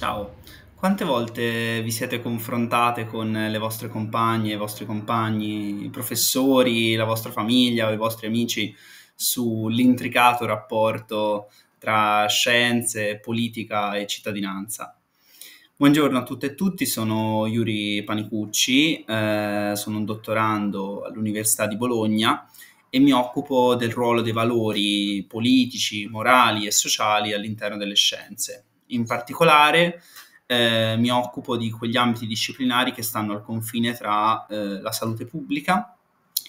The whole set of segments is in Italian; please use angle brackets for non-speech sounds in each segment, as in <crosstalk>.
Ciao, quante volte vi siete confrontate con le vostre compagne, i vostri compagni, i professori, la vostra famiglia o i vostri amici sull'intricato rapporto tra scienze, politica e cittadinanza? Buongiorno a tutte e tutti, sono Yuri Panicucci, eh, sono un dottorando all'Università di Bologna e mi occupo del ruolo dei valori politici, morali e sociali all'interno delle scienze. In particolare eh, mi occupo di quegli ambiti disciplinari che stanno al confine tra eh, la salute pubblica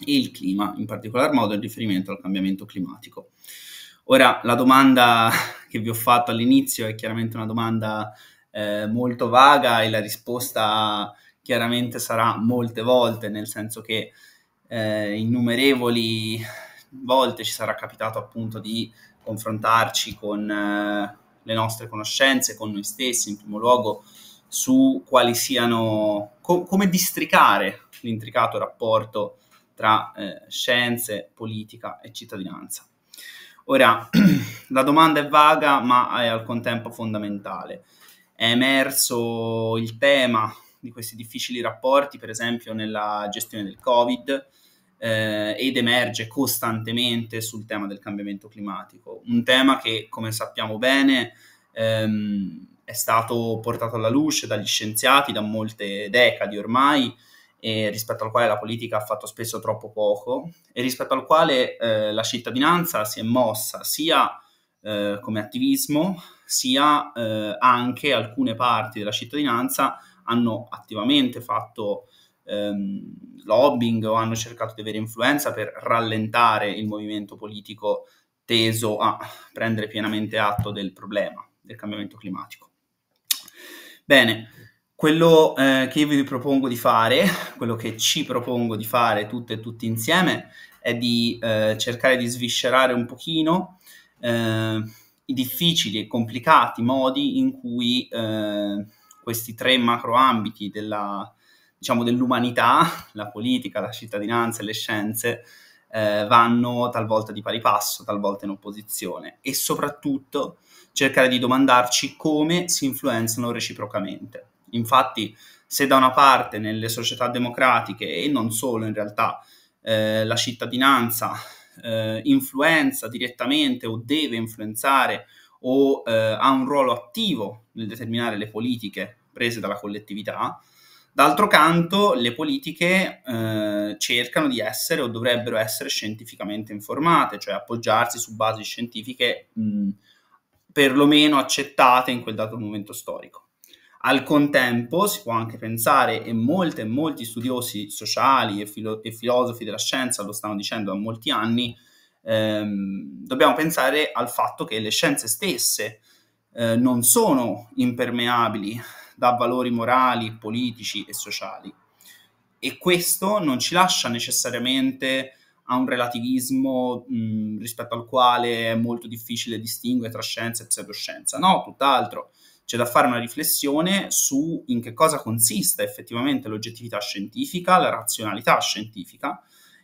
e il clima, in particolar modo in riferimento al cambiamento climatico. Ora, la domanda <laughs> che vi ho fatto all'inizio è chiaramente una domanda eh, molto vaga e la risposta chiaramente sarà molte volte, nel senso che eh, innumerevoli volte ci sarà capitato appunto di confrontarci con eh, le nostre conoscenze con noi stessi, in primo luogo su quali siano, co- come districare l'intricato rapporto tra eh, scienze, politica e cittadinanza. Ora, <clears throat> la domanda è vaga, ma è al contempo fondamentale. È emerso il tema di questi difficili rapporti, per esempio, nella gestione del Covid, eh, ed emerge costantemente sul tema del cambiamento climatico, un tema che come sappiamo bene ehm, è stato portato alla luce dagli scienziati da molte decadi ormai, rispetto al quale la politica ha fatto spesso troppo poco e rispetto al quale eh, la cittadinanza si è mossa sia eh, come attivismo, sia eh, anche alcune parti della cittadinanza hanno attivamente fatto ehm, lobbying o hanno cercato di avere influenza per rallentare il movimento politico teso a prendere pienamente atto del problema del cambiamento climatico. Bene, quello eh, che io vi propongo di fare, <laughs> quello che ci propongo di fare tutte e tutti insieme, è di eh, cercare di sviscerare un pochino eh, i difficili e complicati modi in cui eh, questi tre macro ambiti della, diciamo, dell'umanità, <laughs> la politica, la cittadinanza e le scienze eh, vanno talvolta di pari passo, talvolta in opposizione e soprattutto cercare di domandarci come si influenzano reciprocamente. Infatti, se da una parte nelle società democratiche e non solo in realtà eh, la cittadinanza eh, influenza direttamente o deve influenzare o eh, ha un ruolo attivo nel determinare le politiche prese dalla collettività, D'altro canto, le politiche eh, cercano di essere o dovrebbero essere scientificamente informate, cioè appoggiarsi su basi scientifiche mh, perlomeno accettate in quel dato momento storico. Al contempo si può anche pensare, e molte, molti studiosi sociali e, filo- e filosofi della scienza lo stanno dicendo da molti anni, ehm, dobbiamo pensare al fatto che le scienze stesse eh, non sono impermeabili da valori morali, politici e sociali. E questo non ci lascia necessariamente a un relativismo mh, rispetto al quale è molto difficile distinguere tra scienza e pseudoscienza. No, tutt'altro. C'è da fare una riflessione su in che cosa consista effettivamente l'oggettività scientifica, la razionalità scientifica,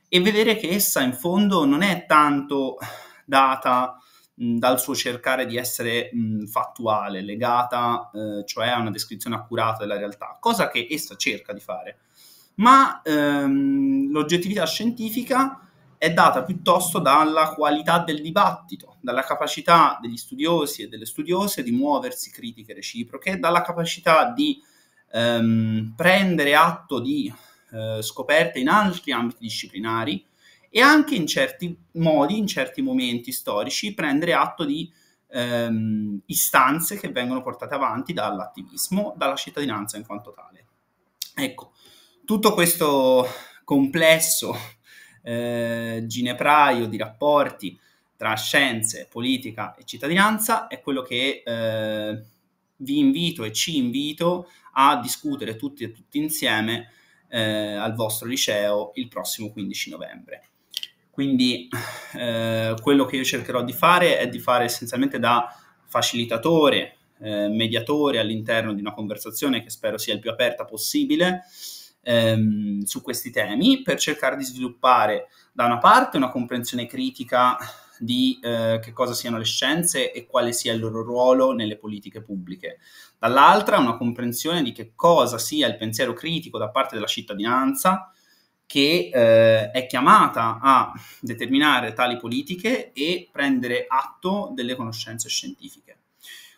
e vedere che essa in fondo non è tanto data dal suo cercare di essere mh, fattuale, legata, eh, cioè a una descrizione accurata della realtà, cosa che essa cerca di fare. Ma ehm, l'oggettività scientifica è data piuttosto dalla qualità del dibattito, dalla capacità degli studiosi e delle studiose di muoversi critiche reciproche, dalla capacità di ehm, prendere atto di eh, scoperte in altri ambiti disciplinari, e anche in certi modi, in certi momenti storici, prendere atto di ehm, istanze che vengono portate avanti dall'attivismo, dalla cittadinanza in quanto tale. Ecco, tutto questo complesso eh, ginepraio di rapporti tra scienze, politica e cittadinanza è quello che eh, vi invito e ci invito a discutere tutti e tutti insieme eh, al vostro liceo il prossimo 15 novembre. Quindi eh, quello che io cercherò di fare è di fare essenzialmente da facilitatore, eh, mediatore all'interno di una conversazione che spero sia il più aperta possibile ehm, su questi temi per cercare di sviluppare da una parte una comprensione critica di eh, che cosa siano le scienze e quale sia il loro ruolo nelle politiche pubbliche, dall'altra una comprensione di che cosa sia il pensiero critico da parte della cittadinanza, che eh, è chiamata a determinare tali politiche e prendere atto delle conoscenze scientifiche.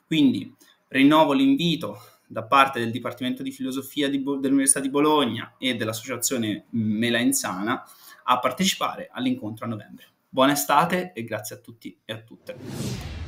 Quindi rinnovo l'invito da parte del Dipartimento di Filosofia di Bo- dell'Università di Bologna e dell'Associazione Mela Insana a partecipare all'incontro a novembre. Buona estate e grazie a tutti e a tutte.